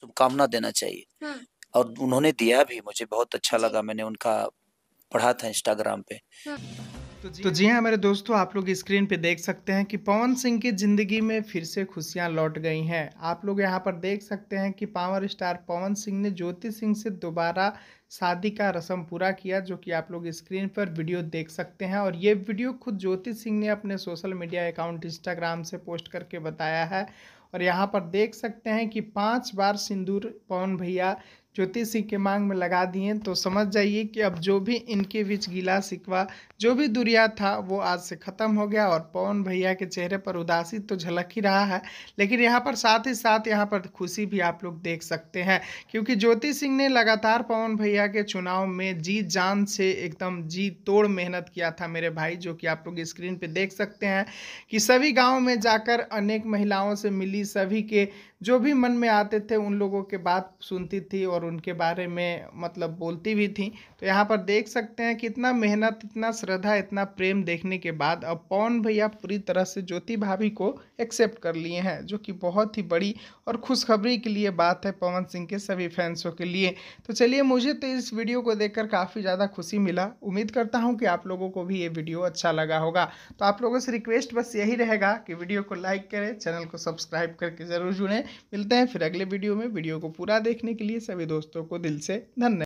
शुभकामना देना चाहिए हाँ। और उन्होंने दिया भी मुझे बहुत अच्छा लगा मैंने उनका पढ़ा था इंस्टाग्राम पे हाँ। तो, तो जी, हाँ मेरे दोस्तों आप लोग स्क्रीन पे देख सकते हैं कि पवन सिंह की ज़िंदगी में फिर से खुशियाँ लौट गई हैं आप लोग यहाँ पर देख सकते हैं कि पावर स्टार पवन सिंह ने ज्योति सिंह से दोबारा शादी का रसम पूरा किया जो कि आप लोग स्क्रीन पर वीडियो देख सकते हैं और ये वीडियो खुद ज्योति सिंह ने अपने सोशल मीडिया अकाउंट इंस्टाग्राम से पोस्ट करके बताया है और यहाँ पर देख सकते हैं कि पांच बार सिंदूर पवन भैया ज्योतिषी के मांग में लगा दिए तो समझ जाइए कि अब जो भी इनके बीच गीला सिकवा जो भी दुरिया था वो आज से ख़त्म हो गया और पवन भैया के चेहरे पर उदासी तो झलक ही रहा है लेकिन यहाँ पर साथ ही साथ यहाँ पर खुशी भी आप लोग देख सकते हैं क्योंकि ज्योति सिंह ने लगातार पवन भैया के चुनाव में जी जान से एकदम जी तोड़ मेहनत किया था मेरे भाई जो कि आप लोग स्क्रीन पर देख सकते हैं कि सभी गाँव में जाकर अनेक महिलाओं से मिली थी सभी के जो भी मन में आते थे उन लोगों के बात सुनती थी और उनके बारे में मतलब बोलती भी थी तो यहाँ पर देख सकते हैं कि इतना मेहनत इतना श्रद्धा इतना प्रेम देखने के बाद अब पवन भैया पूरी तरह से ज्योति भाभी को एक्सेप्ट कर लिए हैं जो कि बहुत ही बड़ी और खुशखबरी के लिए बात है पवन सिंह के सभी फैंसों के लिए तो चलिए मुझे तो इस वीडियो को देखकर काफ़ी ज़्यादा खुशी मिला उम्मीद करता हूँ कि आप लोगों को भी ये वीडियो अच्छा लगा होगा तो आप लोगों से रिक्वेस्ट बस यही रहेगा कि वीडियो को लाइक करें चैनल को सब्सक्राइब सब्सक्राइब करके ज़रूर जुड़ें मिलते हैं फिर अगले वीडियो में वीडियो को पूरा देखने के लिए सभी दोस्तों को दिल से धन्यवाद